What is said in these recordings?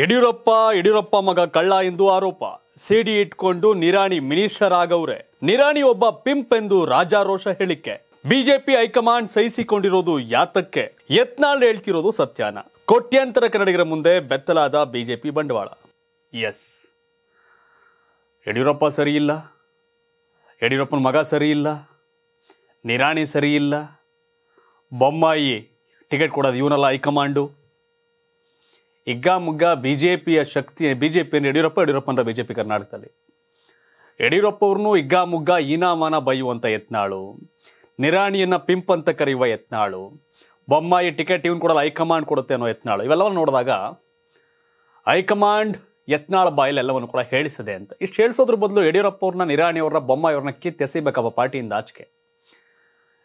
ಯಡಿಯೂರಪ್ಪ ಯಡಿಯೂರಪ್ಪ ಮಗ ಕಳ್ಳ ಎಂದು ಆರೋಪ ಸಿಡಿ ಇಟ್ಕೊಂಡು ನಿರಾಣಿ ಮಿನಿಸ್ಟರ್ ಆಗವ್ರೆ ನಿರಾಣಿ ಒಬ್ಬ ಪಿಂಪ್ ಎಂದು ರಾಜಾರೋಷ ಹೇಳಿಕೆ ಬಿಜೆಪಿ ಹೈಕಮಾಂಡ್ ಸಹಿಸಿಕೊಂಡಿರೋದು ಯಾತಕ್ಕೆ ಯತ್ನಾಳ್ ಹೇಳ್ತಿರೋದು ಸತ್ಯಾನ ಕೋಟ್ಯಾಂತರ ಕನ್ನಡಿಗರ ಮುಂದೆ ಬೆತ್ತಲಾದ ಬಿಜೆಪಿ ಬಂಡವಾಳ ಎಸ್ ಯಡಿಯೂರಪ್ಪ ಸರಿ ಇಲ್ಲ ಯಡಿಯೂರಪ್ಪನ ಮಗ ಸರಿ ಇಲ್ಲ ನಿರಾಣಿ ಸರಿ ಇಲ್ಲ ಬೊಮ್ಮಾಯಿ ಟಿಕೆಟ್ ಕೊಡೋದು ಇವನಲ್ಲ ಹೈಕಮಾಂಡು ಹಿಗ್ಗಾಮುಗ್ಗ ಬಿಜೆಪಿಯ ಶಕ್ತಿ ಅಂದ್ರೆ ಯಡಿಯೂರಪ್ಪ ಜೆ ಬಿಜೆಪಿ ಕರ್ನಾಟಕದಲ್ಲಿ ಯಡಿಯೂರಪ್ಪ ಅವ್ರನ್ನು ಹಿಗ್ಗಾಮುಗ್ಗ ಈನಾಮಾನ ಬೈಯುವಂಥ ಯತ್ನಾಳು ನಿರಾಣಿಯನ್ನ ಪಿಂಪ್ ಅಂತ ಕರೆಯುವ ಯತ್ನಾಳು ಬೊಮ್ಮಾಯಿ ಟಿಕೆಟ್ ಇವನು ಕೊಡಲ್ಲ ಹೈಕಮಾಂಡ್ ಕೊಡುತ್ತೆ ಅನ್ನೋ ಯತ್ನಾಳು ಇವೆಲ್ಲ ನೋಡಿದಾಗ ಹೈಕಮಾಂಡ್ ಯತ್ನಾಳ ಬಾಯಲ್ಲಿ ಎಲ್ಲವನ್ನು ಕೂಡ ಹೇಳಿಸದೆ ಅಂತ ಇಷ್ಟು ಹೇಳಿಸೋದ್ರ ಬದಲು ಯಡಿಯೂರಪ್ಪ ಅವ್ರನ್ನ ನಿರಾಣಿಯವ್ರನ್ನ ಬೊಮ್ಮಾಯಿ ಅವ್ರನ್ನ ಕಿತ್ತೆಸಿಬೇಕಪ್ಪ ಪಾರ್ಟಿಯಿಂದ ಆಚೆಗೆ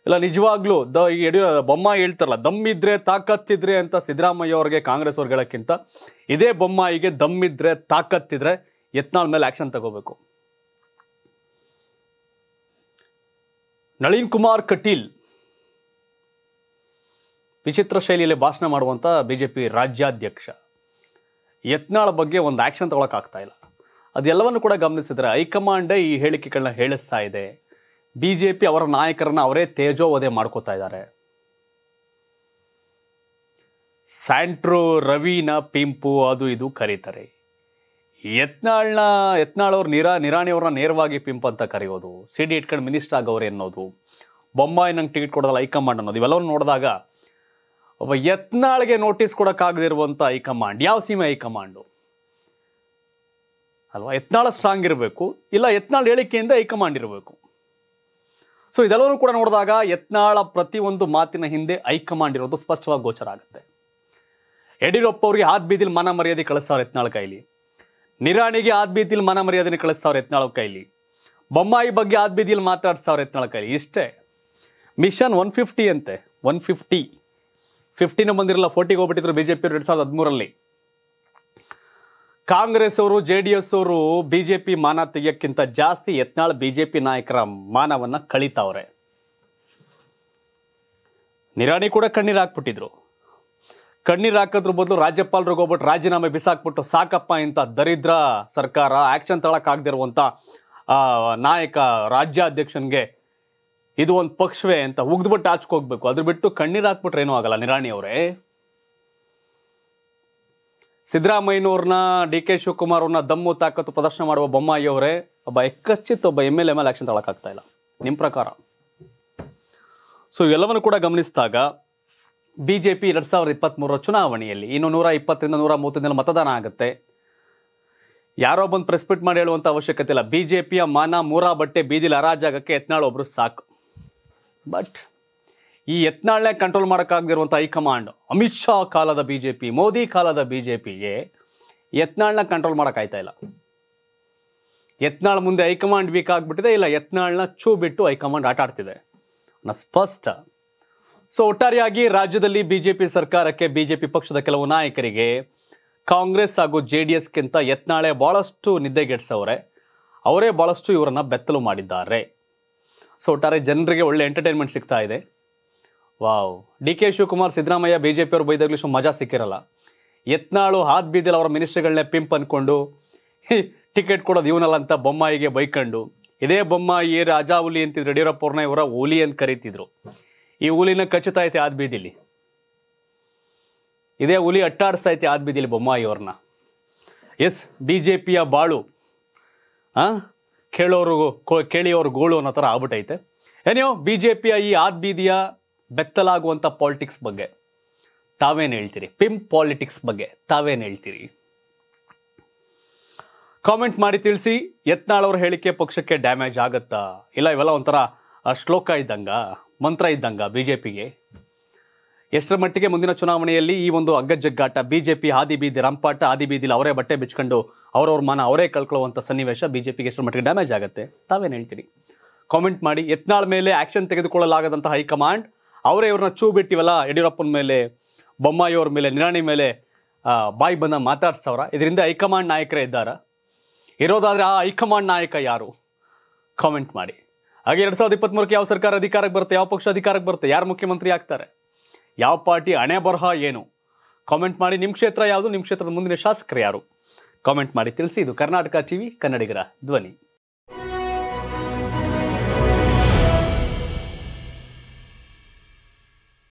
ಇಲ್ಲ ನಿಜವಾಗ್ಲೂ ದ ಯಡಿಯೂರ ಬೊಮ್ಮ ಹೇಳ್ತಾರಲ್ಲ ಇದ್ರೆ ತಾಕತ್ತಿದ್ರೆ ಅಂತ ಸಿದ್ದರಾಮಯ್ಯ ಅವ್ರಿಗೆ ಕಾಂಗ್ರೆಸ್ ಹೇಳೋಕ್ಕಿಂತ ಇದೇ ಬೊಮ್ಮಾಯಿಗೆ ದಮ್ಮಿದ್ರೆ ತಾಕತ್ತಿದ್ರೆ ಯತ್ನಾಳ್ ಮೇಲೆ ಆಕ್ಷನ್ ತಗೋಬೇಕು ನಳಿನ್ ಕುಮಾರ್ ಕಟೀಲ್ ವಿಚಿತ್ರ ಶೈಲಿಯಲ್ಲಿ ಭಾಷಣ ಮಾಡುವಂಥ ಬಿ ಜೆ ಪಿ ರಾಜ್ಯಾಧ್ಯಕ್ಷ ಯತ್ನಾಳ್ ಬಗ್ಗೆ ಒಂದು ಆ್ಯಕ್ಷನ್ ತಗೊಳಕ್ಕಾಗ್ತಾ ಇಲ್ಲ ಅದೆಲ್ಲವನ್ನು ಕೂಡ ಗಮನಿಸಿದರೆ ಹೈಕಮಾಂಡೇ ಈ ಹೇಳಿಕೆಗಳನ್ನ ಹೇಳಿಸ್ತಾ ಇದೆ ಬಿ ಜೆ ಪಿ ಅವರ ನಾಯಕರನ್ನು ಅವರೇ ತೇಜೋವಧೆ ಮಾಡ್ಕೋತಾ ಇದ್ದಾರೆ ಸ್ಯಾಂಟ್ರೋ ರವಿನ ಪಿಂಪು ಅದು ಇದು ಕರೀತಾರೆ ಯತ್ನಾಳ್ನ ಯತ್ನಾಳ್ ಅವ್ರ ನಿರಾ ನಿರಾಣಿಯವ್ರನ್ನ ನೇರವಾಗಿ ಪಿಂಪ್ ಅಂತ ಕರೆಯೋದು ಸಿ ಡಿ ಇಟ್ಕೊಂಡು ಮಿನಿಸ್ಟರ್ ಆಗೋರು ಅನ್ನೋದು ಬೊಂಬಾಯಿ ನಂಗೆ ಟಿಕೆಟ್ ಕೊಡೋದಲ್ಲ ಹೈಕಮಾಂಡ್ ಅನ್ನೋದು ಇವೆಲ್ಲವನ್ನು ನೋಡಿದಾಗ ಒಬ್ಬ ಯತ್ನಾಳ್ಗೆ ನೋಟಿಸ್ ಕೊಡೋಕ್ಕಾಗದಿರುವಂಥ ಹೈಕಮಾಂಡ್ ಯಾವ ಸೀಮೆ ಹೈಕಮಾಂಡು ಅಲ್ವಾ ಯತ್ನಾಳ ಸ್ಟ್ರಾಂಗ್ ಇರಬೇಕು ಇಲ್ಲ ಯತ್ನಾಳ್ ಹೇಳಿಕೆಯಿಂದ ಹೈಕಮಾಂಡ್ ಇರಬೇಕು ಸೊ ಇದೆಲ್ಲವೂ ಕೂಡ ನೋಡಿದಾಗ ಯತ್ನಾಳ ಪ್ರತಿಯೊಂದು ಮಾತಿನ ಹಿಂದೆ ಹೈಕಮಾಂಡ್ ಇರೋದು ಸ್ಪಷ್ಟವಾಗಿ ಗೋಚರ ಆಗುತ್ತೆ ಯಡಿಯೂರಪ್ಪ ಅವರಿಗೆ ಆದ್ ಬೀದಿಲ್ ಮನ ಮರ್ಯಾದೆ ಕಳಿಸ್ತಾವ್ರ ಯತ್ನಾಳ ಕೈಲಿ ನಿರಾಣಿಗೆ ಆದ್ ಬೀದಿಲಿ ಮನ ಮರ್ಯಾದೆ ಕಳಿಸ್ತಾವ್ರ ಯತ್ನಾಳ ಕೈಲಿ ಬೊಮ್ಮಾಯಿ ಬಗ್ಗೆ ಆದ್ ಬೀದಿಲ್ ಮಾತಾಡ್ಸ್ತಾವ್ರ ಯತ್ನಾಳ ಕೈಲಿ ಇಷ್ಟೇ ಮಿಷನ್ ಒನ್ ಫಿಫ್ಟಿ ಅಂತೆ ಒನ್ ಫಿಫ್ಟಿ ಫಿಫ್ಟಿನೂ ಬಂದಿರಲ್ಲ ಫೋರ್ಟಿಗೆ ಹೋಗ್ಬಿಟ್ಟಿದ್ರು ಬಿಜೆಪಿ ಎರಡು ಸಾವಿರದ ಹದಿಮೂರಲ್ಲಿ ಕಾಂಗ್ರೆಸ್ ಅವರು ಜೆ ಡಿ ಎಸ್ ಅವರು ಬಿಜೆಪಿ ಮಾನ ತೆಗಿಯಕ್ಕಿಂತ ಜಾಸ್ತಿ ಯತ್ನಾಳ್ ಬಿಜೆಪಿ ನಾಯಕರ ಮಾನವನ್ನ ಕಳೀತಾವ್ರೆ ನಿರಾಣಿ ಕೂಡ ಕಣ್ಣೀರ್ ಹಾಕ್ಬಿಟ್ಟಿದ್ರು ಕಣ್ಣೀರ್ ಹಾಕೋದ್ರ ಬದಲು ರಾಜ್ಯಪಾಲರಿಗೆ ಹೋಗ್ಬಿಟ್ಟು ರಾಜೀನಾಮೆ ಬಿಸಾಕ್ಬಿಟ್ಟು ಸಾಕಪ್ಪ ಅಂತ ದರಿದ್ರ ಸರ್ಕಾರ ಆಕ್ಷನ್ ಆ ನಾಯಕ ರಾಜ್ಯಾಧ್ಯಕ್ಷನ್ಗೆ ಇದು ಒಂದು ಪಕ್ಷವೇ ಅಂತ ಉಗ್ದ್ಬಿಟ್ಟು ಆಚಕೋಗ್ಬೇಕು ಅದ್ರ ಬಿಟ್ಟು ಕಣ್ಣೀರ್ ಹಾಕ್ಬಿಟ್ರೆ ಏನೂ ಆಗಲ್ಲ ನಿರಾಣಿ ಅವರೇ ಸಿದ್ದರಾಮಯ್ಯನವ್ರನ್ನ ಡಿ ಕೆ ಶಿವಕುಮಾರ್ ಅವ್ರನ್ನ ದಮ್ಮು ತಾಕತ್ತು ಪ್ರದರ್ಶನ ಮಾಡುವ ಬೊಮ್ಮಾಯಿಯವರೇ ಒಬ್ಬ ಎಕ್ಕಚ್ಚಿತ್ತು ಒಬ್ಬ ಎಮ್ ಎಲ್ ಎ ಮೇಲೆ ಆಕ್ಷನ್ ಇಲ್ಲ ನಿಮ್ಮ ಪ್ರಕಾರ ಸೊ ಇವೆಲ್ಲವನ್ನು ಕೂಡ ಗಮನಿಸಿದಾಗ ಬಿ ಜೆ ಪಿ ಎರಡು ಸಾವಿರದ ಇಪ್ಪತ್ತ್ಮೂರರ ಚುನಾವಣೆಯಲ್ಲಿ ಇನ್ನು ನೂರ ಇಪ್ಪತ್ತರಿಂದ ನೂರ ಮೂವತ್ತು ಮತದಾನ ಆಗುತ್ತೆ ಯಾರೋ ಬಂದು ಪ್ರೆಸ್ಪಿಟ್ ಮಾಡಿ ಹೇಳುವಂಥ ಅವಶ್ಯಕತೆ ಇಲ್ಲ ಬಿ ಜೆ ಪಿಯ ಮಾನ ಮೂರಾ ಬಟ್ಟೆ ಬೀದಿಲಿ ಹರಾಜಾಗಕ್ಕೆ ಯತ್ನಾಳ್ ಒಬ್ಬರು ಸಾಕು ಬಟ್ ಈ ಎತ್ನಾಳ್ನೆ ಕಂಟ್ರೋಲ್ ಮಾಡೋಕ್ಕಾಗದಿರುವಂಥ ಹೈಕಮಾಂಡ್ ಅಮಿತ್ ಶಾ ಕಾಲದ ಬಿ ಜೆ ಪಿ ಮೋದಿ ಕಾಲದ ಬಿ ಜೆ ಪಿಗೆ ಯತ್ನಾಳ್ನ ಕಂಟ್ರೋಲ್ ಮಾಡೋಕ್ಕಾಯ್ತಾ ಇಲ್ಲ ಯತ್ನಾಳ್ ಮುಂದೆ ಹೈಕಮಾಂಡ್ ವೀಕ್ ಆಗಿಬಿಟ್ಟಿದೆ ಇಲ್ಲ ಯತ್ನಾಳ್ನ ಚೂ ಬಿಟ್ಟು ಹೈಕಮಾಂಡ್ ಆಟ ಆಡ್ತಿದೆ ಸ್ಪಷ್ಟ ಸೊ ಒಟ್ಟಾರೆಯಾಗಿ ರಾಜ್ಯದಲ್ಲಿ ಬಿಜೆಪಿ ಸರ್ಕಾರಕ್ಕೆ ಬಿಜೆಪಿ ಪಕ್ಷದ ಕೆಲವು ನಾಯಕರಿಗೆ ಕಾಂಗ್ರೆಸ್ ಹಾಗೂ ಜೆ ಡಿ ಎಸ್ಗಿಂತ ಯತ್ನಾಳೆ ಭಾಳಷ್ಟು ನಿದ್ದೆಗೆಡ್ಸವ್ರೆ ಅವರೇ ಭಾಳಷ್ಟು ಇವರನ್ನ ಬೆತ್ತಲು ಮಾಡಿದ್ದಾರೆ ಸೊ ಒಟ್ಟಾರೆ ಜನರಿಗೆ ಒಳ್ಳೆ ಎಂಟರ್ಟೈನ್ಮೆಂಟ್ ಸಿಗ್ತಾ ಇದೆ wow D K Shivakumar Siddaramaiah BJP ಅವರು ಬೈದಾಗ್ಲಿಷ್ಟು ಮಜಾ ಸಿಕ್ಕಿರಲ್ಲ ಎತ್ನಾಳು ಹಾದ್ ಬೀದಿಲ್ ಅವರ ಮಿನಿಸ್ಟರ್ಗಳನ್ನೇ ಪಿಂಪ್ ಅಂದ್ಕೊಂಡು ಟಿಕೆಟ್ ಕೊಡೋದು ಇವನಲ್ಲ ಅಂತ ಬೊಮ್ಮಾಯಿಗೆ ಬೈಕಂಡು ಇದೇ ಬೊಮ್ಮಾಯಿ ರಾಜಾ ಹುಲಿ ಅಂತಿದ್ರು ಯಡಿಯೂರಪ್ಪ ಇವರ ಹುಲಿ ಅಂತ ಕರೀತಿದ್ರು ಈ ಹುಲಿನ ಕಚ್ಚುತ್ತಾ ಐತೆ ಆದ್ ಬೀದಿಲಿ ಇದೇ ಹುಲಿ ಅಟ್ಟಾಡಿಸ್ತಾ ಐತೆ ಆದ್ ಬೀದಿಲಿ ಬೊಮ್ಮಾಯಿ ಅವ್ರನ್ನ ಎಸ್ ಬಿ ಜೆ ಪಿಯ ಬಾಳು ಆ ಕೇಳೋರು ಕೇಳಿ ಗೋಳು ಅನ್ನೋ ಥರ ಆಗ್ಬಿಟ್ಟೈತೆ ಏನೋ ಬಿ ಜೆ ಪಿಯ ಈ ಆದ್ ಬೀದಿಯ ಬೆತ್ತಲಾಗುವಂಥ ಪಾಲಿಟಿಕ್ಸ್ ಬಗ್ಗೆ ತಾವೇನು ಹೇಳ್ತೀರಿ ಪಿಂಪ್ ಪಾಲಿಟಿಕ್ಸ್ ಬಗ್ಗೆ ತಾವೇನು ಹೇಳ್ತೀರಿ ಕಾಮೆಂಟ್ ಮಾಡಿ ತಿಳಿಸಿ ಯತ್ನಾಳ್ ಅವ್ರ ಹೇಳಿಕೆ ಪಕ್ಷಕ್ಕೆ ಡ್ಯಾಮೇಜ್ ಆಗುತ್ತಾ ಇಲ್ಲ ಇವೆಲ್ಲ ಒಂಥರ ಶ್ಲೋಕ ಇದ್ದಂಗ ಮಂತ್ರ ಇದ್ದಂಗ ಬಿ ಜೆ ಪಿಗೆ ಎಷ್ಟರ ಮಟ್ಟಿಗೆ ಮುಂದಿನ ಚುನಾವಣೆಯಲ್ಲಿ ಈ ಒಂದು ಅಗ್ಗಜಗ್ಗಾಟ ಬಿ ಜೆ ಪಿ ಹಾದಿ ಬೀದಿ ರಂಪಾಟ ಹಾದಿ ಬೀದಿಲಿ ಅವರೇ ಬಟ್ಟೆ ಬಿಚ್ಕೊಂಡು ಅವರವ್ರ ಮನ ಅವರೇ ಕಳ್ಕೊಳ್ಳುವಂಥ ಸನ್ನಿವೇಶ ಬಿ ಜೆ ಪಿಗೆ ಎಷ್ಟರ ಮಟ್ಟಿಗೆ ಡ್ಯಾಮೇಜ್ ಆಗುತ್ತೆ ತಾವೇನು ಹೇಳ್ತೀರಿ ಕಾಮೆಂಟ್ ಮಾಡಿ ಯತ್ನಾಳ್ ಮೇಲೆ ಆ್ಯಕ್ಷನ್ ತೆಗೆದುಕೊಳ್ಳಲಾಗದಂಥ ಹೈಕಮಾಂಡ್ ಅವರೇ ಇವ್ರನ್ನ ಚೂ ಬಿಟ್ಟಿವಲ್ಲ ಯಡಿಯೂರಪ್ಪನ ಮೇಲೆ ಬೊಮ್ಮಾಯಿಯವ್ರ ಮೇಲೆ ನಿರಾಣಿ ಮೇಲೆ ಬಾಯಿ ಬಂದ ಮಾತಾಡ್ಸವ್ರ ಇದರಿಂದ ಹೈಕಮಾಂಡ್ ನಾಯಕರೇ ಇದ್ದಾರ ಇರೋದಾದರೆ ಆ ಹೈಕಮಾಂಡ್ ನಾಯಕ ಯಾರು ಕಾಮೆಂಟ್ ಮಾಡಿ ಹಾಗೆ ಎರಡು ಸಾವಿರದ ಇಪ್ಪತ್ತ್ಮೂರಕ್ಕೆ ಯಾವ ಸರ್ಕಾರ ಅಧಿಕಾರಕ್ಕೆ ಬರುತ್ತೆ ಯಾವ ಪಕ್ಷ ಅಧಿಕಾರಕ್ಕೆ ಬರುತ್ತೆ ಯಾರು ಮುಖ್ಯಮಂತ್ರಿ ಆಗ್ತಾರೆ ಯಾವ ಪಾರ್ಟಿ ಹಣೆ ಬರಹ ಏನು ಕಾಮೆಂಟ್ ಮಾಡಿ ನಿಮ್ಮ ಕ್ಷೇತ್ರ ಯಾವುದು ನಿಮ್ಮ ಕ್ಷೇತ್ರದ ಮುಂದಿನ ಶಾಸಕರು ಯಾರು ಕಾಮೆಂಟ್ ಮಾಡಿ ತಿಳಿಸಿ ಇದು ಕರ್ನಾಟಕ ಟಿವಿ ಕನ್ನಡಿಗರ ಧ್ವನಿ